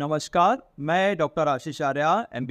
नमस्कार मैं डॉक्टर आशीष आर्या एम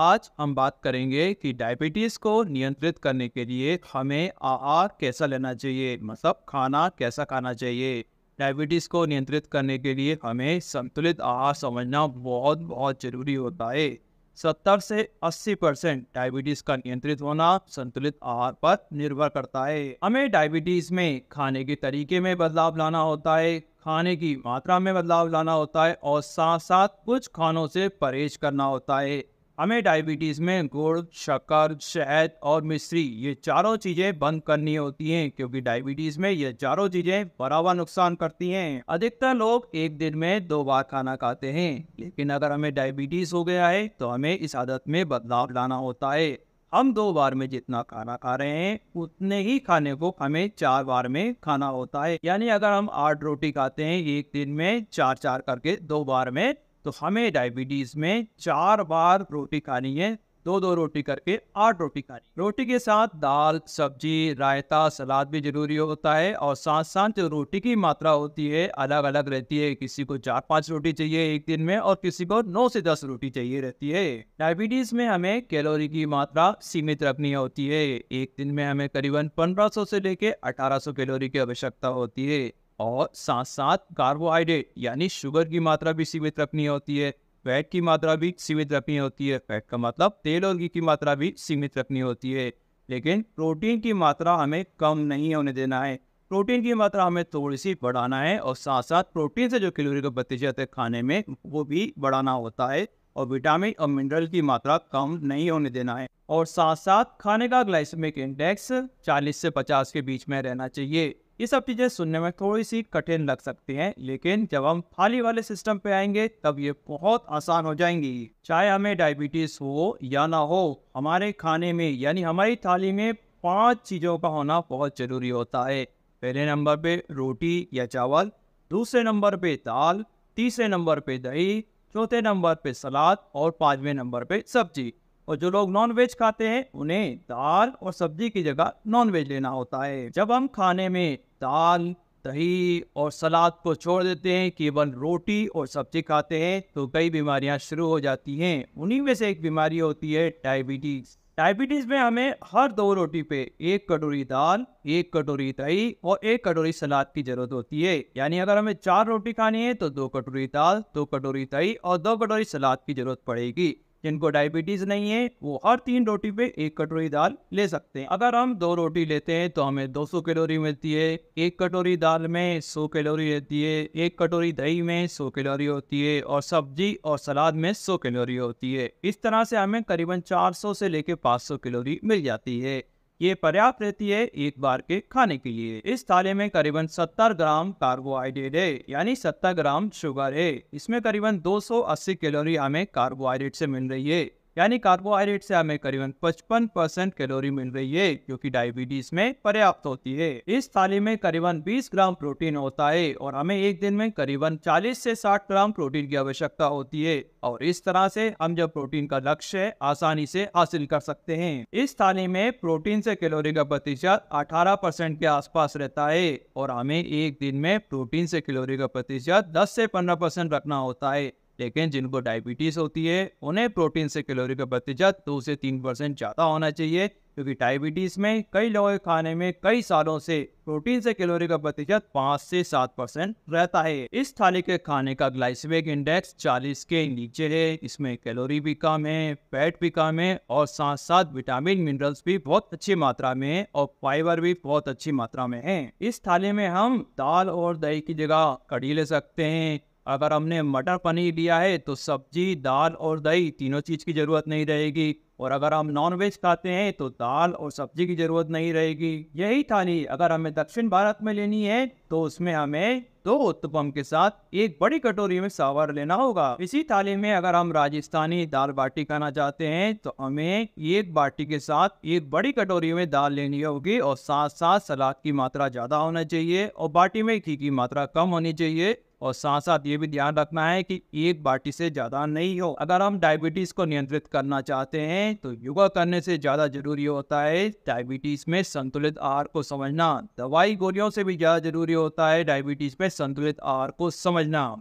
आज हम बात करेंगे कि डायबिटीज़ को नियंत्रित करने के लिए हमें आहार कैसा लेना चाहिए मतलब खाना कैसा खाना चाहिए डायबिटीज़ को नियंत्रित करने के लिए हमें संतुलित आहार समझना बहुत बहुत ज़रूरी होता है सत्तर से अस्सी परसेंट डायबिटीज का नियंत्रित होना संतुलित आहार पर निर्भर करता है हमें डायबिटीज में खाने के तरीके में बदलाव लाना होता है खाने की मात्रा में बदलाव लाना होता है और साथ साथ कुछ खानों से परहेज करना होता है हमें डायबिटीज़ में गुड़ शक्कर शहद और मिश्री ये चारों चीज़ें बंद करनी होती हैं क्योंकि डायबिटीज़ में ये चारों चीज़ें बराबर नुकसान करती हैं अधिकतर लोग एक दिन में दो बार खाना खाते हैं लेकिन अगर हमें डायबिटीज़ हो गया है तो हमें इस आदत में बदलाव लाना होता है हम दो बार में जितना खाना खा रहे हैं उतने ही खाने को हमें चार बार में खाना होता है यानी अगर हम आठ रोटी खाते हैं एक दिन में चार चार करके दो बार में तो हमें डायबिटीज़ में चार बार रोटी खानी है दो दो रोटी करके आठ रोटी खानी रोटी के साथ दाल सब्जी रायता सलाद भी जरूरी होता है और साथ साथ जो रोटी की मात्रा होती है अलग अलग रहती है किसी को चार पाँच रोटी चाहिए एक दिन में और किसी को नौ से दस रोटी चाहिए रहती है डायबिटीज में हमें कैलोरी की मात्रा सीमित रखनी होती है एक दिन में हमें करीबन पंद्रह सौ से लेके अठारह सौ कैलोरी की आवश्यकता होती है और साथ साथ कार्बोहाइड्रेट यानी शुगर की मात्रा भी सीमित रखनी होती है फैट की मात्रा भी सीमित रखनी होती है फैट का मतलब तेल और घी की मात्रा भी सीमित रखनी होती है लेकिन प्रोटीन की मात्रा हमें कम नहीं होने देना है प्रोटीन की मात्रा हमें थोड़ी सी बढ़ाना है और साथ साथ प्रोटीन से जो कैलोरी का प्रतिशत है खाने में वो भी बढ़ाना होता है और विटामिन और मिनरल की मात्रा कम नहीं होने देना है और साथ साथ खाने का ग्लाइसमिक इंडेक्स 40 से 50 के बीच में रहना चाहिए ये सब चीज़ें सुनने में थोड़ी सी कठिन लग सकती हैं लेकिन जब हम थाली वाले सिस्टम पे आएंगे तब ये बहुत आसान हो जाएंगी चाहे हमें डायबिटीज हो या ना हो हमारे खाने में यानी हमारी थाली में पांच चीज़ों का होना बहुत ज़रूरी होता है पहले नंबर पे रोटी या चावल दूसरे नंबर पे दाल तीसरे नंबर पे दही चौथे नंबर पे सलाद और पाँचवें नंबर पे सब्जी और जो लोग नॉन वेज खाते हैं उन्हें दाल और सब्जी की जगह नॉन वेज लेना होता है जब हम खाने में दाल दही और सलाद को छोड़ देते हैं केवल रोटी और सब्जी खाते हैं तो कई बीमारियां शुरू हो जाती हैं उन्हीं में से एक बीमारी होती है डायबिटीज डायबिटीज में हमें हर दो रोटी पे एक कटोरी दाल एक कटोरी दही और एक कटोरी सलाद की जरूरत होती है यानी अगर हमें चार रोटी खानी है तो दो कटोरी दाल दो कटोरी दही और दो कटोरी सलाद की जरूरत पड़ेगी जिनको डायबिटीज नहीं है वो हर तीन रोटी पे एक कटोरी दाल ले सकते हैं अगर हम दो रोटी लेते हैं तो हमें 200 कैलोरी मिलती है एक कटोरी दाल में 100 कैलोरी रहती है एक कटोरी दही में 100 कैलोरी होती है और सब्जी और सलाद में 100 कैलोरी होती है इस तरह से हमें करीबन 400 से लेके 500 कैलोरी मिल जाती है ये पर्याप्त रहती है एक बार के खाने के लिए इस थाले में करीबन 70 ग्राम कार्बोहाइड्रेट है यानी 70 ग्राम शुगर है इसमें करीबन 280 कैलोरी हमें कार्बोहाइड्रेट से मिल रही है यानी कार्बोहाइड्रेट से हमें करीबन 55 परसेंट कैलोरी मिल रही है जो कि डायबिटीज में पर्याप्त होती है इस थाली में करीबन 20 ग्राम प्रोटीन होता है और हमें एक दिन में करीबन 40 से 60 ग्राम प्रोटीन की आवश्यकता होती है और इस तरह से हम जब प्रोटीन का लक्ष्य आसानी से हासिल कर सकते हैं इस थाली में प्रोटीन से कैलोरी का प्रतिशत अठारह परसेंट के आस रहता है और हमें एक दिन में प्रोटीन से कैलोरी का प्रतिशत दस से पंद्रह परसेंट रखना होता है लेकिन जिनको डायबिटीज़ होती है उन्हें प्रोटीन से कैलोरी का प्रतिशत दो से तीन परसेंट ज़्यादा होना चाहिए क्योंकि डायबिटीज़ में कई लोगों के खाने में कई सालों से प्रोटीन से कैलोरी का प्रतिशत पाँच से सात परसेंट रहता है इस थाली के खाने का ग्लाइसिमिक इंडेक्स चालीस के नीचे है इसमें कैलोरी भी कम है फैट भी कम है और साथ साथ विटामिन मिनरल्स भी बहुत अच्छी मात्रा में है और फाइबर भी बहुत अच्छी मात्रा में है इस थाली में हम दाल और दही की जगह कड़ी ले सकते हैं अगर हमने मटर पनीर लिया है तो सब्जी दाल और दही तीनों चीज़ की ज़रूरत नहीं रहेगी और अगर हम नॉनवेज खाते हैं तो दाल और सब्जी की ज़रूरत नहीं रहेगी यही थाली अगर हमें दक्षिण भारत में लेनी है तो उसमें हमें दो उत्तपम के साथ एक बड़ी कटोरी में सावर लेना होगा इसी थाली में अगर हम राजस्थानी दाल बाटी खाना चाहते हैं तो हमें एक बाटी के साथ एक बड़ी कटोरी में दाल लेनी होगी और साथ साथ सलाद की मात्रा ज़्यादा होना चाहिए और बाटी में घी की मात्रा कम होनी चाहिए और साथ साथ ये भी ध्यान रखना है कि एक बाटी से ज़्यादा नहीं हो अगर हम डायबिटीज़ को नियंत्रित करना चाहते हैं तो योगा करने से ज़्यादा जरूरी होता है डायबिटीज़ में संतुलित आहार को समझना दवाई गोलियों से भी ज़्यादा जरूरी होता है डायबिटीज़ में संतुलित आहार को समझना